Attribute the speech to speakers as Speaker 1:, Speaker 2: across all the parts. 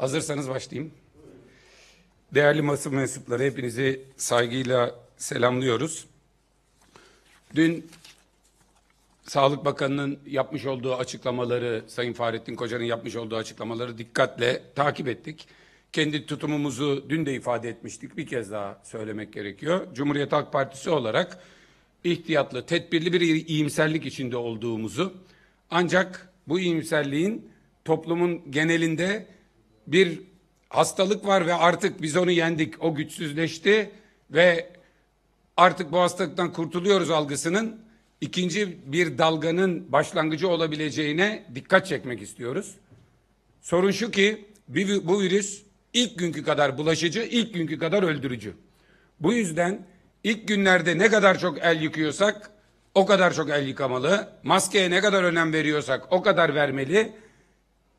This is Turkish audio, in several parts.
Speaker 1: Hazırsanız başlayayım. Değerli masa mensupları hepinizi saygıyla selamlıyoruz. Dün Sağlık Bakanı'nın yapmış olduğu açıklamaları, Sayın Fahrettin Koca'nın yapmış olduğu açıklamaları dikkatle takip ettik. Kendi tutumumuzu dün de ifade etmiştik. Bir kez daha söylemek gerekiyor. Cumhuriyet Halk Partisi olarak ihtiyatlı, tedbirli bir iyimserlik içinde olduğumuzu ancak bu iyimserliğin toplumun genelinde bir hastalık var ve artık biz onu yendik. O güçsüzleşti ve artık bu hastalıktan kurtuluyoruz algısının ikinci bir dalganın başlangıcı olabileceğine dikkat çekmek istiyoruz. Sorun şu ki bu virüs ilk günkü kadar bulaşıcı, ilk günkü kadar öldürücü. Bu yüzden ilk günlerde ne kadar çok el yıkıyorsak o kadar çok el yıkamalı. Maskeye ne kadar önem veriyorsak o kadar vermeli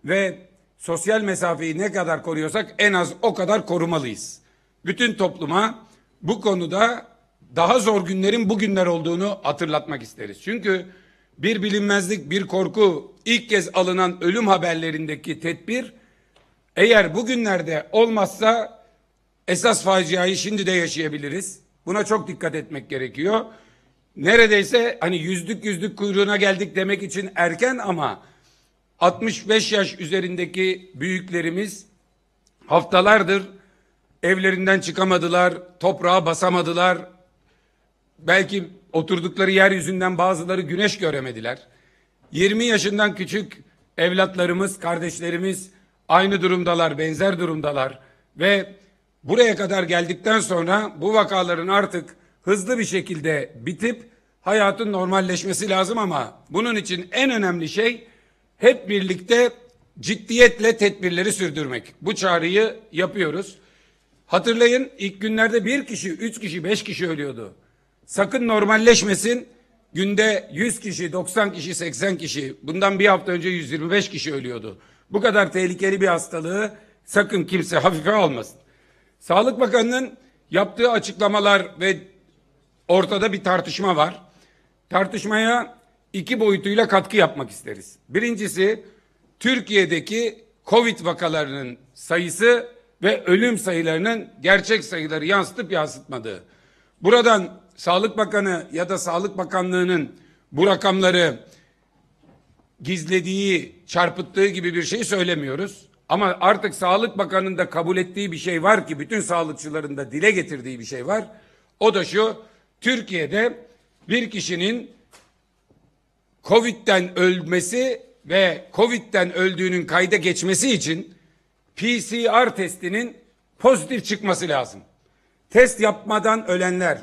Speaker 1: ve sosyal mesafeyi ne kadar koruyorsak en az o kadar korumalıyız. Bütün topluma bu konuda daha zor günlerin bugünler olduğunu hatırlatmak isteriz. Çünkü bir bilinmezlik, bir korku, ilk kez alınan ölüm haberlerindeki tedbir eğer bugünlerde olmazsa esas faciayı şimdi de yaşayabiliriz. Buna çok dikkat etmek gerekiyor. Neredeyse hani yüzdük yüzdük kuyruğuna geldik demek için erken ama 65 yaş üzerindeki büyüklerimiz haftalardır evlerinden çıkamadılar, toprağa basamadılar. Belki oturdukları yeryüzünden bazıları güneş göremediler. 20 yaşından küçük evlatlarımız, kardeşlerimiz aynı durumdalar, benzer durumdalar ve buraya kadar geldikten sonra bu vakaların artık hızlı bir şekilde bitip hayatın normalleşmesi lazım ama bunun için en önemli şey hep birlikte ciddiyetle tedbirleri sürdürmek. Bu çağrıyı yapıyoruz. Hatırlayın ilk günlerde bir kişi, üç kişi, beş kişi ölüyordu. Sakın normalleşmesin. Günde 100 kişi, 90 kişi, 80 kişi, bundan bir hafta önce 125 kişi ölüyordu. Bu kadar tehlikeli bir hastalığı sakın kimse hafife almasın. Sağlık Bakanı'nın yaptığı açıklamalar ve ortada bir tartışma var. Tartışmaya iki boyutuyla katkı yapmak isteriz. Birincisi Türkiye'deki Covid vakalarının sayısı ve ölüm sayılarının gerçek sayıları yansıtıp yansıtmadığı. Buradan Sağlık Bakanı ya da Sağlık Bakanlığı'nın bu rakamları gizlediği, çarpıttığı gibi bir şey söylemiyoruz. Ama artık Sağlık Bakanı'nın da kabul ettiği bir şey var ki bütün sağlıkçıların da dile getirdiği bir şey var. O da şu, Türkiye'de bir kişinin Covid'den ölmesi ve Covid'den öldüğünün kayda geçmesi için PCR testinin pozitif çıkması lazım. Test yapmadan ölenler,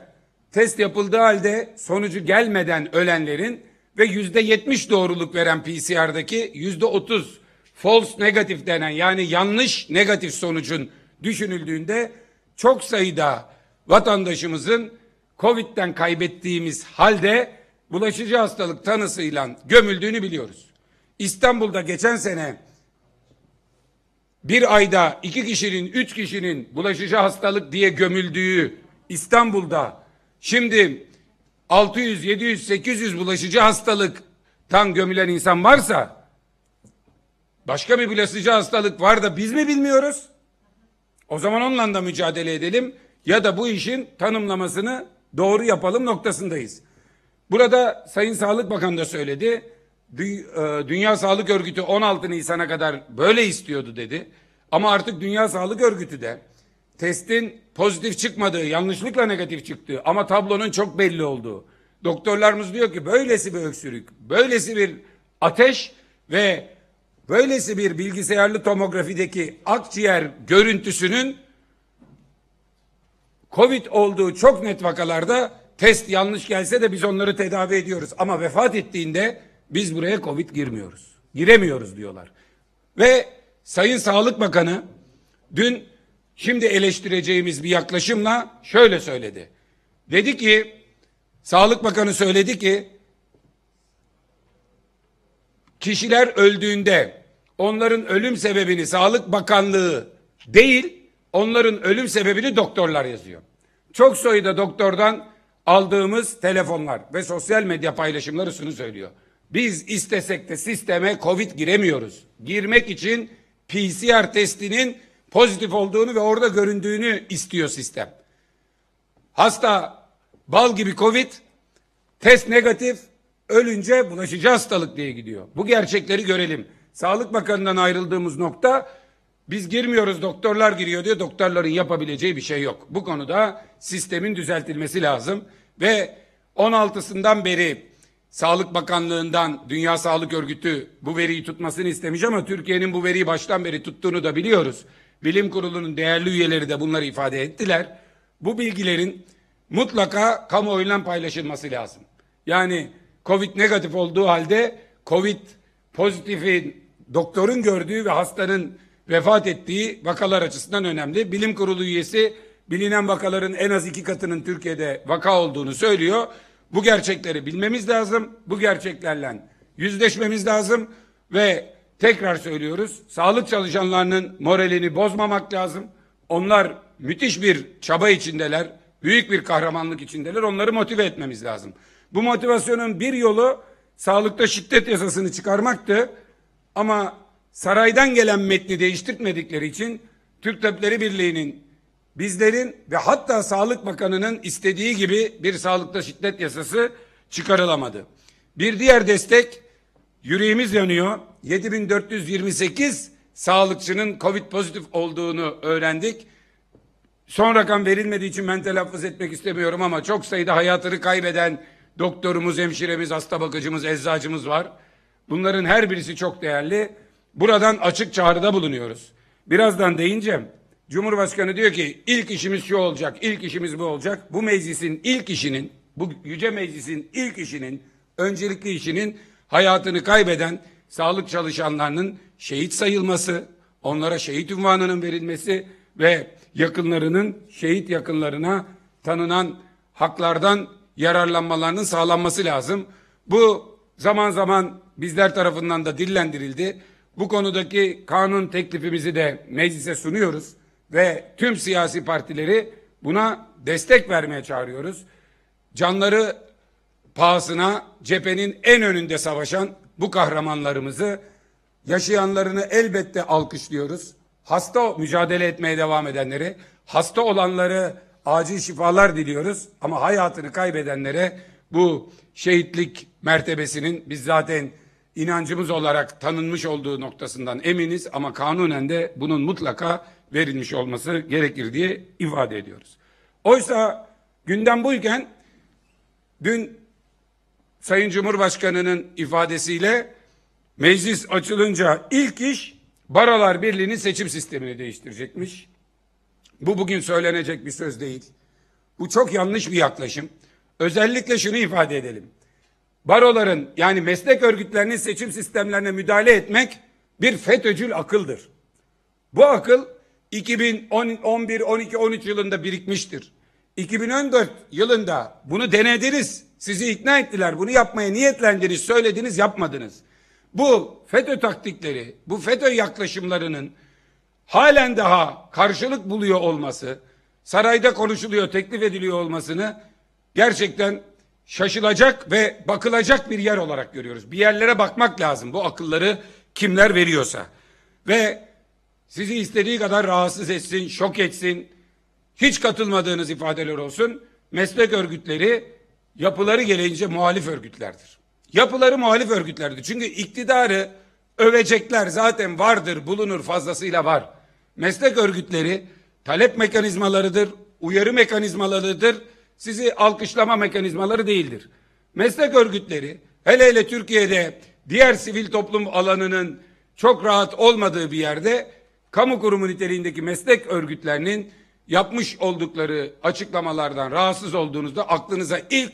Speaker 1: test yapıldığı halde sonucu gelmeden ölenlerin ve yüzde yetmiş doğruluk veren PCR'daki yüzde otuz false negatif denen yani yanlış negatif sonucun düşünüldüğünde çok sayıda vatandaşımızın Covid'den kaybettiğimiz halde bulaşıcı hastalık tanısıyla gömüldüğünü biliyoruz. İstanbul'da geçen sene bir ayda iki kişinin, üç kişinin bulaşıcı hastalık diye gömüldüğü İstanbul'da şimdi 600, 700, 800 bulaşıcı hastalık hastalıktan gömülen insan varsa başka bir bulaşıcı hastalık var da biz mi bilmiyoruz? O zaman onunla da mücadele edelim ya da bu işin tanımlamasını doğru yapalım noktasındayız. Burada Sayın Sağlık Bakanı da söyledi. E, Dünya Sağlık Örgütü 16 Nisan'a kadar böyle istiyordu dedi. Ama artık Dünya Sağlık Örgütü de testin pozitif çıkmadığı, yanlışlıkla negatif çıktığı ama tablonun çok belli olduğu. Doktorlarımız diyor ki böylesi bir öksürük, böylesi bir ateş ve böylesi bir bilgisayarlı tomografideki akciğer görüntüsünün COVID olduğu çok net vakalarda Test yanlış gelse de biz onları tedavi ediyoruz. Ama vefat ettiğinde biz buraya Covid girmiyoruz. Giremiyoruz diyorlar. Ve Sayın Sağlık Bakanı dün şimdi eleştireceğimiz bir yaklaşımla şöyle söyledi. Dedi ki Sağlık Bakanı söyledi ki kişiler öldüğünde onların ölüm sebebini Sağlık Bakanlığı değil onların ölüm sebebini doktorlar yazıyor. Çok sayıda doktordan aldığımız telefonlar ve sosyal medya paylaşımları şunu söylüyor. Biz istesek de sisteme Covid giremiyoruz. Girmek için PCR testinin pozitif olduğunu ve orada göründüğünü istiyor sistem. Hasta bal gibi Covid, test negatif, ölünce bulaşıcı hastalık diye gidiyor. Bu gerçekleri görelim. Sağlık Bakanı'ndan ayrıldığımız nokta biz girmiyoruz doktorlar giriyor diyor. Doktorların yapabileceği bir şey yok. Bu konuda sistemin düzeltilmesi lazım. Ve 16'sından beri Sağlık Bakanlığı'ndan Dünya Sağlık Örgütü bu veriyi tutmasını istemiş ama Türkiye'nin bu veriyi baştan beri tuttuğunu da biliyoruz. Bilim kurulunun değerli üyeleri de bunları ifade ettiler. Bu bilgilerin mutlaka kamuoyuyla paylaşılması lazım. Yani Covid negatif olduğu halde Covid pozitifi doktorun gördüğü ve hastanın vefat ettiği vakalar açısından önemli. Bilim kurulu üyesi bilinen vakaların en az iki katının Türkiye'de vaka olduğunu söylüyor. Bu gerçekleri bilmemiz lazım. Bu gerçeklerle yüzleşmemiz lazım ve tekrar söylüyoruz. Sağlık çalışanlarının moralini bozmamak lazım. Onlar müthiş bir çaba içindeler. Büyük bir kahramanlık içindeler. Onları motive etmemiz lazım. Bu motivasyonun bir yolu sağlıkta şiddet yasasını çıkarmaktı. Ama saraydan gelen metni değiştirmedikleri için Türk Tabipleri Birliği'nin bizlerin ve hatta Sağlık Bakanı'nın istediği gibi bir sağlıkta şiddet yasası çıkarılamadı. Bir diğer destek yüreğimiz yanıyor. 7428 sağlıkçının Covid pozitif olduğunu öğrendik. Son rakam verilmediği için ben telaffuz etmek istemiyorum ama çok sayıda hayatını kaybeden doktorumuz, hemşiremiz, hasta bakıcımız, eczacımız var. Bunların her birisi çok değerli. Buradan açık çağrıda bulunuyoruz. Birazdan deyince Cumhurbaşkanı diyor ki ilk işimiz şu olacak, ilk işimiz bu olacak. Bu meclisin ilk işinin, bu yüce meclisin ilk işinin, öncelikli işinin hayatını kaybeden sağlık çalışanlarının şehit sayılması, onlara şehit ünvanının verilmesi ve yakınlarının şehit yakınlarına tanınan haklardan yararlanmalarının sağlanması lazım. Bu zaman zaman bizler tarafından da dillendirildi. Bu konudaki kanun teklifimizi de meclise sunuyoruz ve tüm siyasi partileri buna destek vermeye çağırıyoruz. Canları pahasına cephenin en önünde savaşan bu kahramanlarımızı yaşayanlarını elbette alkışlıyoruz. Hasta mücadele etmeye devam edenleri, hasta olanları acil şifalar diliyoruz ama hayatını kaybedenlere bu şehitlik mertebesinin biz zaten inancımız olarak tanınmış olduğu noktasından eminiz ama kanunen de bunun mutlaka verilmiş olması gerekir diye ifade ediyoruz. Oysa gündem buyken dün Sayın Cumhurbaşkanı'nın ifadesiyle meclis açılınca ilk iş Barolar Birliği'nin seçim sistemini değiştirecekmiş. Bu bugün söylenecek bir söz değil. Bu çok yanlış bir yaklaşım. Özellikle şunu ifade edelim baroların yani meslek örgütlerinin seçim sistemlerine müdahale etmek bir FETÖ'cül akıldır. Bu akıl 2011, 12, 13 yılında birikmiştir. 2014 yılında bunu denediniz. Sizi ikna ettiler. Bunu yapmaya niyetlendiniz, söylediniz, yapmadınız. Bu FETÖ taktikleri, bu FETÖ yaklaşımlarının halen daha karşılık buluyor olması, sarayda konuşuluyor, teklif ediliyor olmasını gerçekten şaşılacak ve bakılacak bir yer olarak görüyoruz. Bir yerlere bakmak lazım bu akılları kimler veriyorsa. Ve sizi istediği kadar rahatsız etsin, şok etsin, hiç katılmadığınız ifadeler olsun. Meslek örgütleri yapıları gelince muhalif örgütlerdir. Yapıları muhalif örgütlerdir. Çünkü iktidarı övecekler zaten vardır, bulunur fazlasıyla var. Meslek örgütleri talep mekanizmalarıdır, uyarı mekanizmalarıdır sizi alkışlama mekanizmaları değildir. Meslek örgütleri hele hele Türkiye'de diğer sivil toplum alanının çok rahat olmadığı bir yerde kamu kurumu niteliğindeki meslek örgütlerinin yapmış oldukları açıklamalardan rahatsız olduğunuzda aklınıza ilk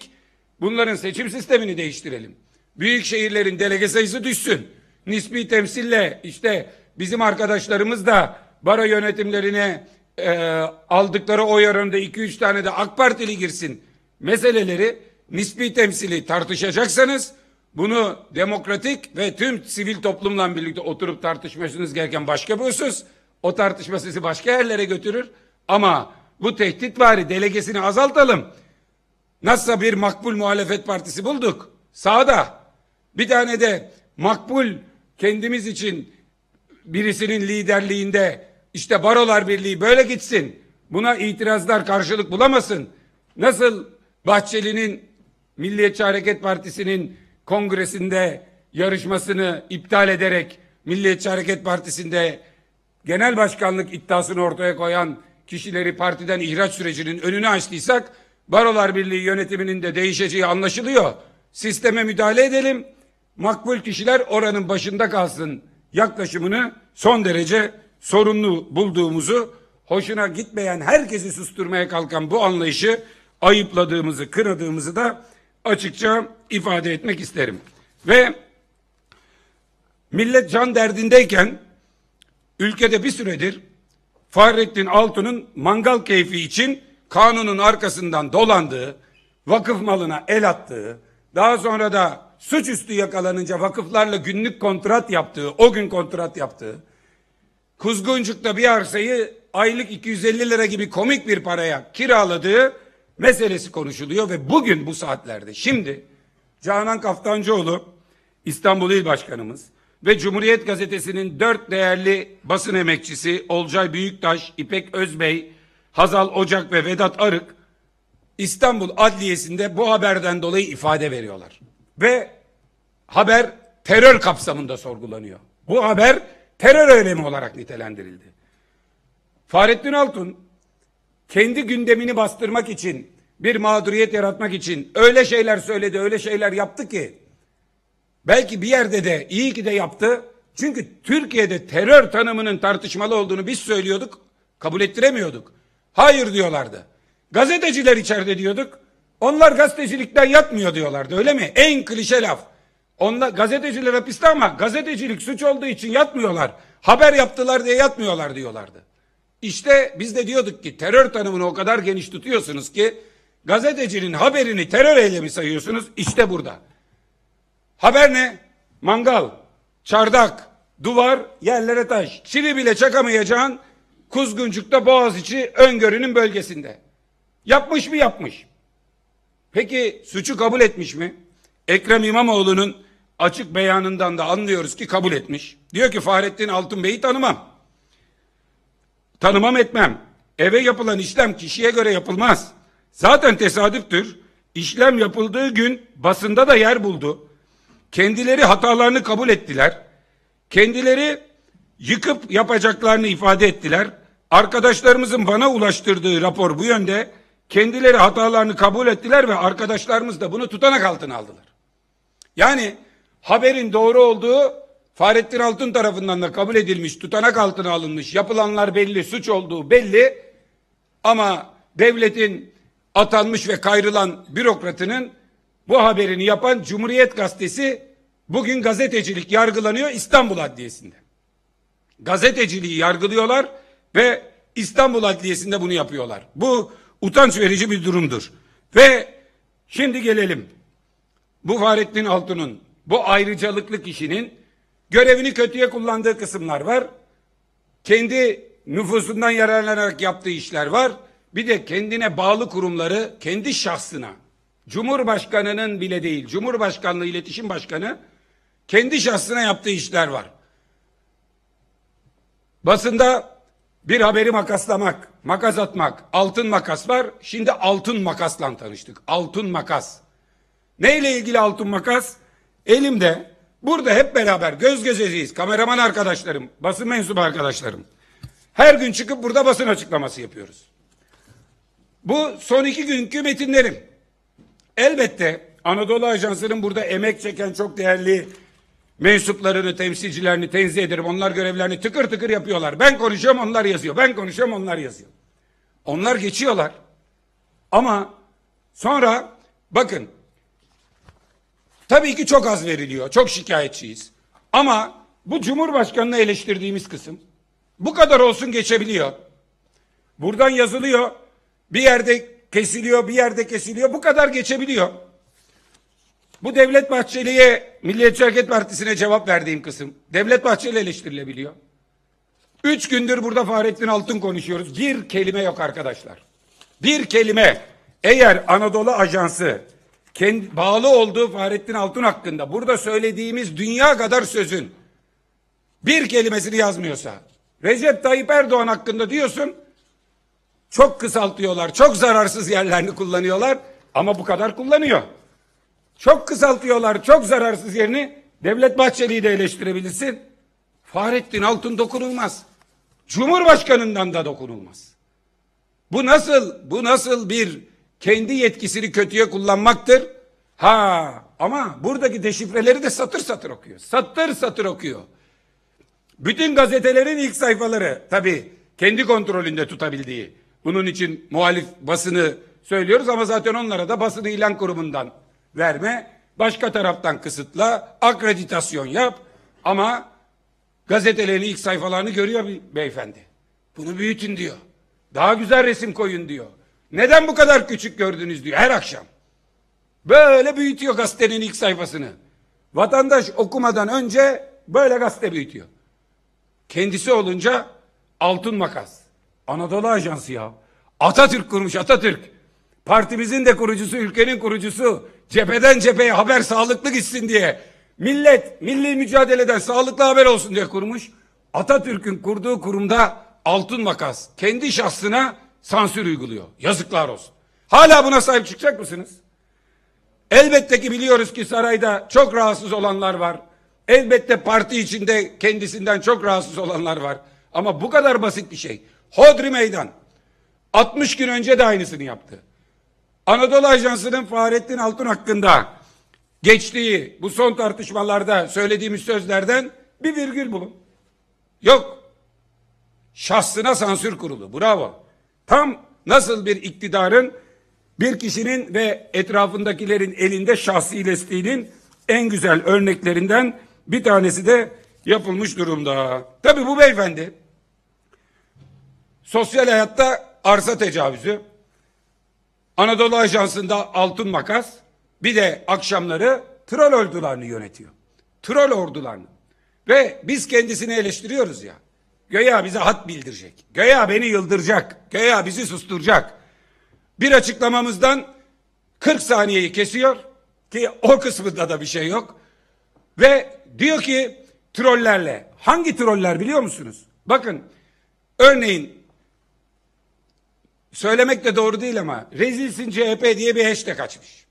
Speaker 1: bunların seçim sistemini değiştirelim. Büyük şehirlerin delege sayısı düşsün. Nispi temsille işte bizim arkadaşlarımız da bara yönetimlerine e, aldıkları oy oranında 2-3 tane de AK Partili girsin meseleleri nispi temsili tartışacaksanız bunu demokratik ve tüm sivil toplumla birlikte oturup tartışmasınız gereken başka bir husus. O tartışma sizi başka yerlere götürür. Ama bu tehdit vari delegesini azaltalım. Nasılsa bir makbul muhalefet partisi bulduk. Sağda. Bir tane de makbul kendimiz için birisinin liderliğinde işte Barolar Birliği böyle gitsin. Buna itirazlar karşılık bulamasın. Nasıl Bahçeli'nin Milliyetçi Hareket Partisi'nin kongresinde yarışmasını iptal ederek Milliyetçi Hareket Partisi'nde genel başkanlık iddiasını ortaya koyan kişileri partiden ihraç sürecinin önünü açtıysak Barolar Birliği yönetiminin de değişeceği anlaşılıyor. Sisteme müdahale edelim. Makbul kişiler oranın başında kalsın yaklaşımını son derece sorunlu bulduğumuzu, hoşuna gitmeyen herkesi susturmaya kalkan bu anlayışı ayıpladığımızı, kınadığımızı da açıkça ifade etmek isterim. Ve millet can derdindeyken ülkede bir süredir Fahrettin Altun'un mangal keyfi için kanunun arkasından dolandığı, vakıf malına el attığı, daha sonra da suçüstü yakalanınca vakıflarla günlük kontrat yaptığı, o gün kontrat yaptığı, Kuzguncuk'ta bir arsayı aylık 250 lira gibi komik bir paraya kiraladığı meselesi konuşuluyor ve bugün bu saatlerde şimdi Canan Kaftancıoğlu İstanbul İl Başkanımız ve Cumhuriyet Gazetesi'nin dört değerli basın emekçisi Olcay Büyüktaş, İpek Özbey, Hazal Ocak ve Vedat Arık İstanbul Adliyesi'nde bu haberden dolayı ifade veriyorlar. Ve haber terör kapsamında sorgulanıyor. Bu haber terör eylemi olarak nitelendirildi. Fahrettin Altun kendi gündemini bastırmak için bir mağduriyet yaratmak için öyle şeyler söyledi, öyle şeyler yaptı ki belki bir yerde de iyi ki de yaptı. Çünkü Türkiye'de terör tanımının tartışmalı olduğunu biz söylüyorduk, kabul ettiremiyorduk. Hayır diyorlardı. Gazeteciler içeride diyorduk. Onlar gazetecilikten yatmıyor diyorlardı öyle mi? En klişe laf. Onlar gazeteciler hapiste ama gazetecilik suç olduğu için yatmıyorlar. Haber yaptılar diye yatmıyorlar diyorlardı. İşte biz de diyorduk ki terör tanımını o kadar geniş tutuyorsunuz ki gazetecinin haberini terör eylemi sayıyorsunuz. İşte burada. Haber ne? Mangal, çardak, duvar, yerlere taş. Çivi bile çakamayacağın Kuzguncuk'ta Boğaziçi öngörünün bölgesinde. Yapmış mı yapmış? Peki suçu kabul etmiş mi? Ekrem İmamoğlu'nun açık beyanından da anlıyoruz ki kabul etmiş. Diyor ki Fahrettin Altınbey'i tanımam. Tanımam etmem. Eve yapılan işlem kişiye göre yapılmaz. Zaten tesadüftür. İşlem yapıldığı gün basında da yer buldu. Kendileri hatalarını kabul ettiler. Kendileri yıkıp yapacaklarını ifade ettiler. Arkadaşlarımızın bana ulaştırdığı rapor bu yönde. Kendileri hatalarını kabul ettiler ve arkadaşlarımız da bunu tutanak altına aldılar. Yani haberin doğru olduğu Fahrettin Altun tarafından da kabul edilmiş, tutanak altına alınmış, yapılanlar belli, suç olduğu belli. Ama devletin atanmış ve kayrılan bürokratının bu haberini yapan Cumhuriyet Gazetesi bugün gazetecilik yargılanıyor İstanbul Adliyesi'nde. Gazeteciliği yargılıyorlar ve İstanbul Adliyesi'nde bunu yapıyorlar. Bu utanç verici bir durumdur. Ve şimdi gelelim bu Fahrettin Altun'un bu ayrıcalıklı kişinin görevini kötüye kullandığı kısımlar var. Kendi nüfusundan yararlanarak yaptığı işler var. Bir de kendine bağlı kurumları kendi şahsına Cumhurbaşkanının bile değil Cumhurbaşkanlığı İletişim Başkanı kendi şahsına yaptığı işler var. Basında bir haberi makaslamak, makas atmak, altın makas var. Şimdi altın makasla tanıştık. Altın makas. Neyle ilgili altın makas? Elimde. Burada hep beraber göz gözeceğiz. Kameraman arkadaşlarım, basın mensubu arkadaşlarım. Her gün çıkıp burada basın açıklaması yapıyoruz. Bu son iki günkü metinlerim. Elbette Anadolu Ajansı'nın burada emek çeken çok değerli mensuplarını, temsilcilerini tenzih ederim. Onlar görevlerini tıkır tıkır yapıyorlar. Ben konuşuyorum onlar yazıyor. Ben konuşuyorum onlar yazıyor. Onlar geçiyorlar. Ama sonra bakın Tabii ki çok az veriliyor. Çok şikayetçiyiz. Ama bu Cumhurbaşkanı'nı eleştirdiğimiz kısım bu kadar olsun geçebiliyor. Buradan yazılıyor. Bir yerde kesiliyor, bir yerde kesiliyor. Bu kadar geçebiliyor. Bu Devlet Bahçeli'ye Milliyetçi Hareket Partisi'ne cevap verdiğim kısım. Devlet Bahçeli eleştirilebiliyor. Üç gündür burada Fahrettin Altın konuşuyoruz. Bir kelime yok arkadaşlar. Bir kelime. Eğer Anadolu Ajansı kendi, bağlı olduğu Fahrettin Altun hakkında burada söylediğimiz dünya kadar sözün bir kelimesini yazmıyorsa Recep Tayyip Erdoğan hakkında diyorsun çok kısaltıyorlar, çok zararsız yerlerini kullanıyorlar ama bu kadar kullanıyor. Çok kısaltıyorlar, çok zararsız yerini Devlet Bahçeli'yi de eleştirebilirsin. Fahrettin Altun dokunulmaz. Cumhurbaşkanından da dokunulmaz. Bu nasıl bu nasıl bir kendi yetkisini kötüye kullanmaktır. Ha ama buradaki deşifreleri de satır satır okuyor. Satır satır okuyor. Bütün gazetelerin ilk sayfaları tabii kendi kontrolünde tutabildiği. Bunun için muhalif basını söylüyoruz ama zaten onlara da basını ilan kurumundan verme. Başka taraftan kısıtla, akreditasyon yap ama gazetelerin ilk sayfalarını görüyor bir beyefendi. Bunu büyütün diyor. Daha güzel resim koyun diyor. Neden bu kadar küçük gördünüz diyor her akşam. Böyle büyütüyor gazetenin ilk sayfasını. Vatandaş okumadan önce böyle gazete büyütüyor. Kendisi olunca altın makas. Anadolu Ajansı ya. Atatürk kurmuş Atatürk. Partimizin de kurucusu, ülkenin kurucusu. Cepheden cepheye haber sağlıklı gitsin diye. Millet, milli mücadeleden sağlıklı haber olsun diye kurmuş. Atatürk'ün kurduğu kurumda altın makas. Kendi şahsına sansür uyguluyor. Yazıklar olsun. Hala buna sahip çıkacak mısınız? Elbette ki biliyoruz ki sarayda çok rahatsız olanlar var. Elbette parti içinde kendisinden çok rahatsız olanlar var. Ama bu kadar basit bir şey. Hodri meydan. 60 gün önce de aynısını yaptı. Anadolu Ajansı'nın Fahrettin Altun hakkında geçtiği bu son tartışmalarda söylediğimiz sözlerden bir virgül bulun. Yok. Şahsına sansür kurulu. Bravo. Tam nasıl bir iktidarın bir kişinin ve etrafındakilerin elinde şahsileştiğinin en güzel örneklerinden bir tanesi de yapılmış durumda. Tabi bu beyefendi sosyal hayatta arsa tecavüzü, Anadolu Ajansı'nda altın makas, bir de akşamları troll ordularını yönetiyor. Troll ordularını. Ve biz kendisini eleştiriyoruz ya. Göya bize hat bildirecek. Göya beni yıldıracak. Göya bizi susturacak. Bir açıklamamızdan 40 saniyeyi kesiyor ki o kısmında da bir şey yok. Ve diyor ki trollerle. Hangi troller biliyor musunuz? Bakın örneğin söylemek de doğru değil ama rezilsin CHP diye bir hashtag açmış.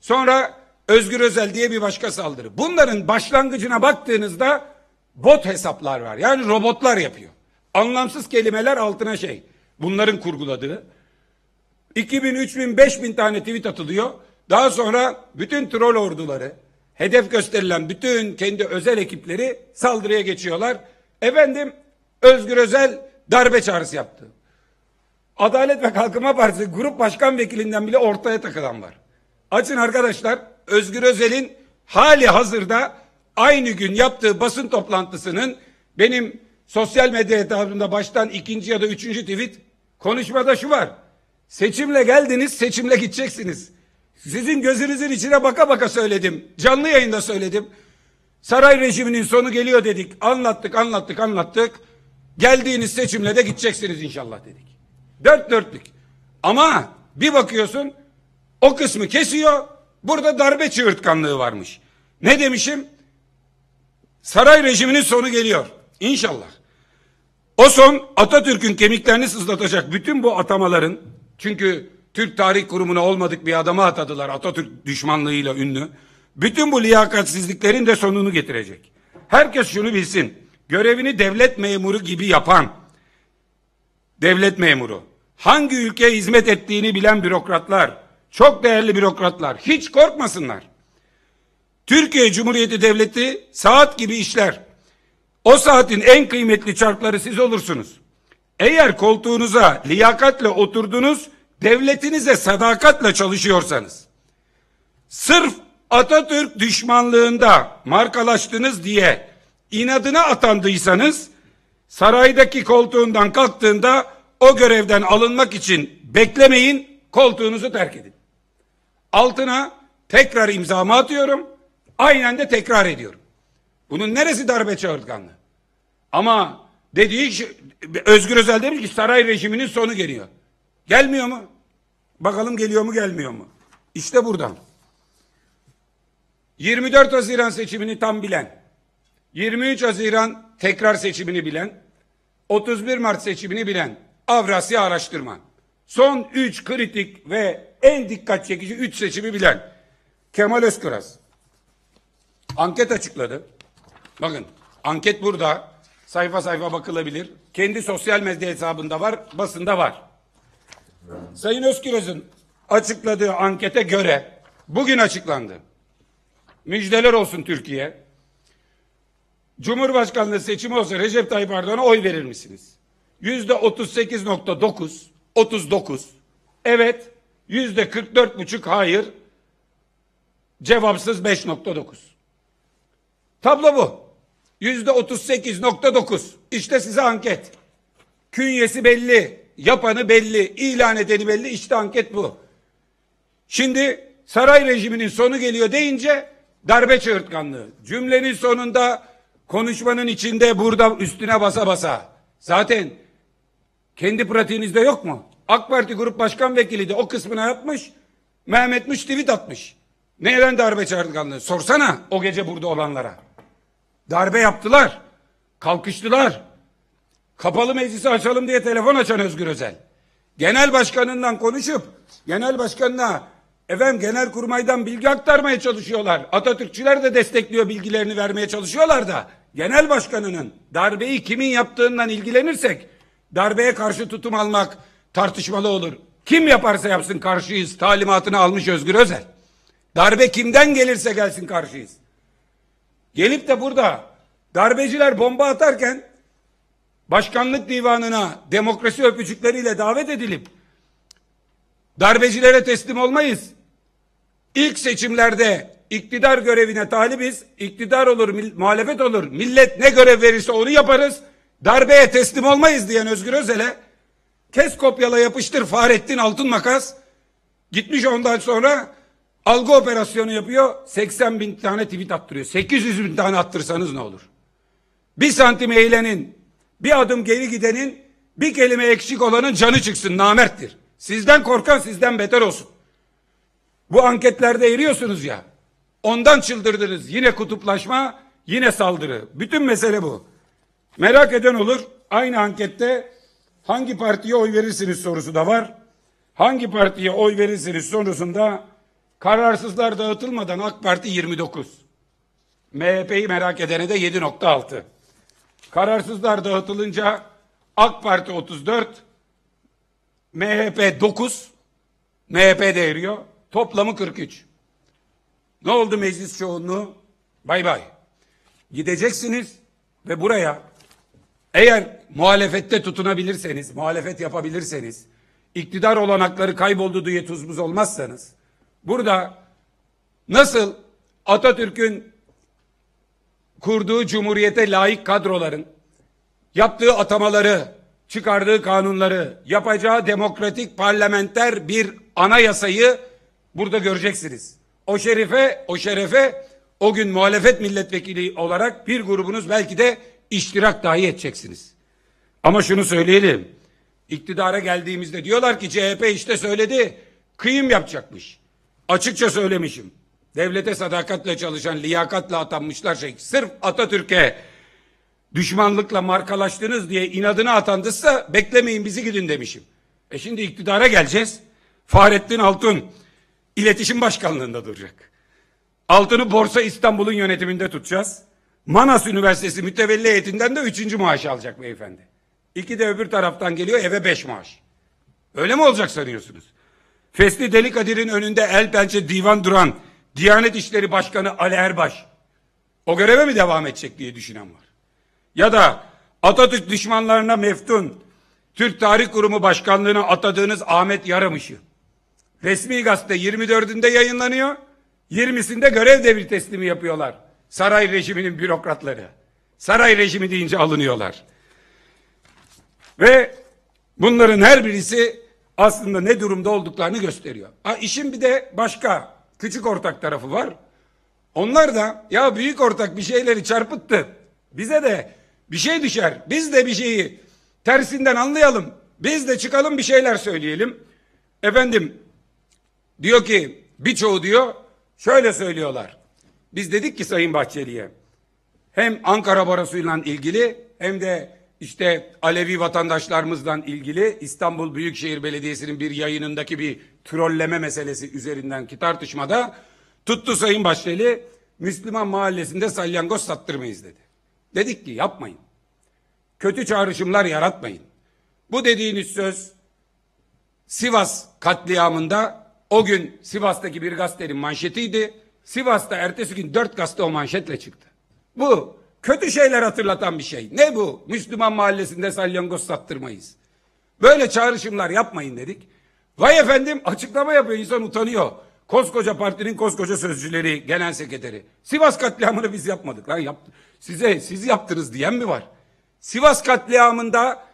Speaker 1: Sonra Özgür Özel diye bir başka saldırı. Bunların başlangıcına baktığınızda bot hesaplar var. Yani robotlar yapıyor. Anlamsız kelimeler altına şey. Bunların kurguladığı. 2000, 3000, 5000 tane tweet atılıyor. Daha sonra bütün troll orduları, hedef gösterilen bütün kendi özel ekipleri saldırıya geçiyorlar. Efendim Özgür Özel darbe çağrısı yaptı. Adalet ve Kalkınma Partisi grup başkan vekilinden bile ortaya takılan var. Açın arkadaşlar Özgür Özel'in hali hazırda aynı gün yaptığı basın toplantısının benim sosyal medya hesabımda baştan ikinci ya da üçüncü tweet konuşmada şu var. Seçimle geldiniz, seçimle gideceksiniz. Sizin gözünüzün içine baka baka söyledim. Canlı yayında söyledim. Saray rejiminin sonu geliyor dedik. Anlattık, anlattık, anlattık. Geldiğiniz seçimle de gideceksiniz inşallah dedik. Dört dörtlük. Ama bir bakıyorsun o kısmı kesiyor. Burada darbe çığırtkanlığı varmış. Ne demişim? Saray rejiminin sonu geliyor. İnşallah. O son Atatürk'ün kemiklerini sızlatacak bütün bu atamaların çünkü Türk Tarih Kurumu'na olmadık bir adamı atadılar Atatürk düşmanlığıyla ünlü. Bütün bu liyakatsizliklerin de sonunu getirecek. Herkes şunu bilsin. Görevini devlet memuru gibi yapan devlet memuru hangi ülkeye hizmet ettiğini bilen bürokratlar, çok değerli bürokratlar hiç korkmasınlar. Türkiye Cumhuriyeti Devleti saat gibi işler. O saatin en kıymetli çarkları siz olursunuz. Eğer koltuğunuza liyakatle oturdunuz, devletinize sadakatle çalışıyorsanız, sırf Atatürk düşmanlığında markalaştınız diye inadına atandıysanız, saraydaki koltuğundan kalktığında o görevden alınmak için beklemeyin, koltuğunuzu terk edin. Altına tekrar imzamı atıyorum. Aynen de tekrar ediyorum. Bunun neresi darbe çağırtkanlığı? Ama dediği şey, Özgür Özel demiş ki saray rejiminin sonu geliyor. Gelmiyor mu? Bakalım geliyor mu gelmiyor mu? İşte buradan. 24 Haziran seçimini tam bilen, 23 Haziran tekrar seçimini bilen, 31 Mart seçimini bilen Avrasya araştırma. Son 3 kritik ve en dikkat çekici 3 seçimi bilen Kemal Özkıraz, Anket açıkladı. Bakın anket burada. Sayfa sayfa bakılabilir. Kendi sosyal medya hesabında var, basında var. Sayın Özgüröz'ün açıkladığı ankete göre bugün açıklandı. Müjdeler olsun Türkiye. Cumhurbaşkanlığı seçimi olsa Recep Tayyip Erdoğan'a oy verir misiniz? Yüzde 38.9, 39. Evet, yüzde 44.5 hayır. Cevapsız 5.9. Tablo bu. Yüzde 38.9. İşte size anket. Künyesi belli, yapanı belli, ilan edeni belli. İşte anket bu. Şimdi saray rejiminin sonu geliyor deyince darbe çığırtkanlığı. Cümlenin sonunda konuşmanın içinde burada üstüne basa basa. Zaten kendi pratiğinizde yok mu? AK Parti Grup Başkan Vekili de o kısmına yapmış. Mehmet Müç tweet atmış. Neden darbe çağırtkanlığı? Sorsana o gece burada olanlara. Darbe yaptılar. Kalkıştılar. Kapalı meclisi açalım diye telefon açan Özgür Özel. Genel başkanından konuşup genel başkanına efendim genel kurmaydan bilgi aktarmaya çalışıyorlar. Atatürkçüler de destekliyor bilgilerini vermeye çalışıyorlar da genel başkanının darbeyi kimin yaptığından ilgilenirsek darbeye karşı tutum almak tartışmalı olur. Kim yaparsa yapsın karşıyız talimatını almış Özgür Özel. Darbe kimden gelirse gelsin karşıyız. Gelip de burada darbeciler bomba atarken başkanlık divanına demokrasi öpücükleriyle davet edilip darbecilere teslim olmayız. İlk seçimlerde iktidar görevine talibiz. İktidar olur, muhalefet olur. Millet ne görev verirse onu yaparız. Darbeye teslim olmayız diyen Özgür Özel'e kes kopyala yapıştır Fahrettin Altın Makas gitmiş ondan sonra Algı operasyonu yapıyor. 80 bin tane tweet attırıyor. 800 bin tane attırsanız ne olur? Bir santim eğlenin. Bir adım geri gidenin bir kelime eksik olanın canı çıksın. Namerttir. Sizden korkan sizden beter olsun. Bu anketlerde eriyorsunuz ya. Ondan çıldırdınız. Yine kutuplaşma, yine saldırı. Bütün mesele bu. Merak eden olur. Aynı ankette hangi partiye oy verirsiniz sorusu da var. Hangi partiye oy verirsiniz sorusunda Kararsızlar dağıtılmadan AK Parti 29. MHP'yi merak edene de 7.6. Kararsızlar dağıtılınca AK Parti 34, MHP 9, MHP de Toplamı 43. Ne oldu meclis çoğunluğu? Bay bay. Gideceksiniz ve buraya eğer muhalefette tutunabilirseniz, muhalefet yapabilirseniz, iktidar olanakları kayboldu diye tuzbuz olmazsanız, Burada nasıl Atatürk'ün kurduğu cumhuriyete layık kadroların yaptığı atamaları, çıkardığı kanunları, yapacağı demokratik parlamenter bir anayasayı burada göreceksiniz. O şerefe, o şerefe o gün muhalefet milletvekili olarak bir grubunuz belki de iştirak dahi edeceksiniz. Ama şunu söyleyelim. İktidara geldiğimizde diyorlar ki CHP işte söyledi kıyım yapacakmış. Açıkça söylemişim. Devlete sadakatle çalışan, liyakatla atanmışlar şey. Sırf Atatürk'e düşmanlıkla markalaştınız diye inadına atandıysa beklemeyin bizi gidin demişim. E şimdi iktidara geleceğiz. Fahrettin Altun iletişim başkanlığında duracak. Altını Borsa İstanbul'un yönetiminde tutacağız. Manas Üniversitesi mütevelli heyetinden de üçüncü maaş alacak beyefendi. İki de öbür taraftan geliyor eve beş maaş. Öyle mi olacak sanıyorsunuz? Fesli Delikadir'in önünde el pençe divan duran Diyanet İşleri Başkanı Ali Erbaş o göreve mi devam edecek diye düşünen var. Ya da Atatürk düşmanlarına meftun Türk Tarih Kurumu Başkanlığı'na atadığınız Ahmet Yaramış'ı resmi gazete 24'ünde yayınlanıyor 20'sinde görev devir teslimi yapıyorlar. Saray rejiminin bürokratları. Saray rejimi deyince alınıyorlar. Ve bunların her birisi aslında ne durumda olduklarını gösteriyor. Ha, işin bir de başka küçük ortak tarafı var. Onlar da ya büyük ortak bir şeyleri çarpıttı. Bize de bir şey düşer. Biz de bir şeyi tersinden anlayalım. Biz de çıkalım bir şeyler söyleyelim. Efendim diyor ki birçoğu diyor şöyle söylüyorlar. Biz dedik ki Sayın Bahçeli'ye hem Ankara Barosu'yla ilgili hem de işte Alevi vatandaşlarımızdan ilgili İstanbul Büyükşehir Belediyesi'nin bir yayınındaki bir trolleme meselesi üzerindenki tartışmada tuttu Sayın Bahçeli Müslüman mahallesinde salyangoz sattırmayız dedi. Dedik ki yapmayın. Kötü çağrışımlar yaratmayın. Bu dediğiniz söz Sivas katliamında o gün Sivas'taki bir gazetenin manşetiydi. Sivas'ta ertesi gün dört gazete o manşetle çıktı. Bu kötü şeyler hatırlatan bir şey. Ne bu? Müslüman mahallesinde salyangoz sattırmayız. Böyle çağrışımlar yapmayın dedik. Vay efendim açıklama yapıyor insan utanıyor. Koskoca partinin koskoca sözcüleri, genel sekreteri. Sivas katliamını biz yapmadık lan yaptı. Size siz yaptınız diyen mi var? Sivas katliamında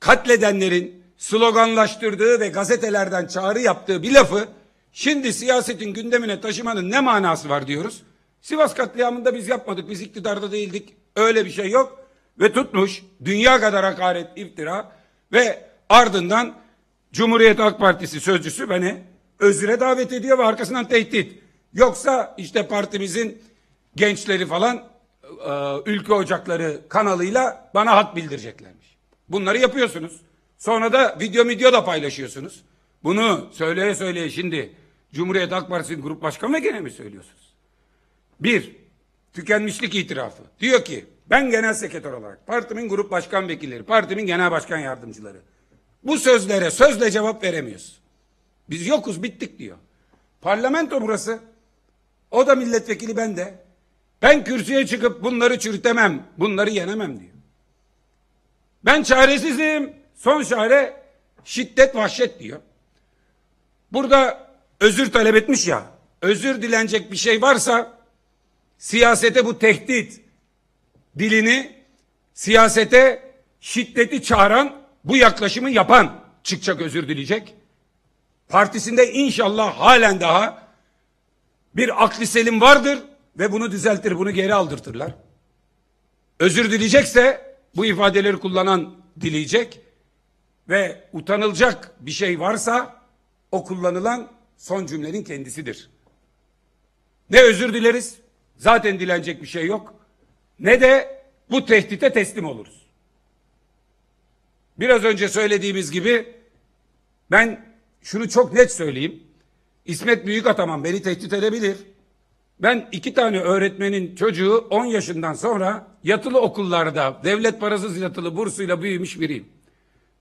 Speaker 1: katledenlerin sloganlaştırdığı ve gazetelerden çağrı yaptığı bir lafı şimdi siyasetin gündemine taşımanın ne manası var diyoruz. Sivas katliamında biz yapmadık. Biz iktidarda değildik. Öyle bir şey yok. Ve tutmuş dünya kadar hakaret, iftira ve ardından Cumhuriyet Halk Partisi sözcüsü beni özüre davet ediyor ve arkasından tehdit. Yoksa işte partimizin gençleri falan e, ülke ocakları kanalıyla bana hat bildireceklermiş. Bunları yapıyorsunuz. Sonra da video video da paylaşıyorsunuz. Bunu söyleye söyleye şimdi Cumhuriyet Halk Partisi'nin grup başkan gene mi söylüyorsunuz? Bir, tükenmişlik itirafı. Diyor ki ben genel sekreter olarak partimin grup başkan vekilleri, partimin genel başkan yardımcıları. Bu sözlere sözle cevap veremiyoruz. Biz yokuz bittik diyor. Parlamento burası. O da milletvekili ben de. Ben kürsüye çıkıp bunları çürütemem, bunları yenemem diyor. Ben çaresizim. Son çare şiddet vahşet diyor. Burada özür talep etmiş ya. Özür dilenecek bir şey varsa siyasete bu tehdit dilini siyasete şiddeti çağıran bu yaklaşımı yapan çıkacak özür dileyecek. Partisinde inşallah halen daha bir akli selim vardır ve bunu düzeltir, bunu geri aldırtırlar. Özür dileyecekse bu ifadeleri kullanan dileyecek ve utanılacak bir şey varsa o kullanılan son cümlenin kendisidir. Ne özür dileriz Zaten dilenecek bir şey yok. Ne de bu tehdite teslim oluruz. Biraz önce söylediğimiz gibi ben şunu çok net söyleyeyim. İsmet Büyük Ataman beni tehdit edebilir. Ben iki tane öğretmenin çocuğu 10 yaşından sonra yatılı okullarda devlet parasız yatılı bursuyla büyümüş biriyim.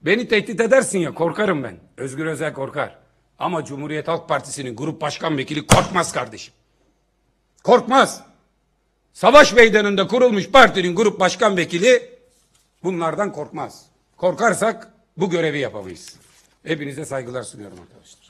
Speaker 1: Beni tehdit edersin ya korkarım ben. Özgür Özel korkar. Ama Cumhuriyet Halk Partisi'nin grup başkan vekili korkmaz kardeşim. Korkmaz. Savaş meydanında kurulmuş partinin grup başkan vekili bunlardan korkmaz. Korkarsak bu görevi yapamayız. Hepinize saygılar sunuyorum arkadaşlar.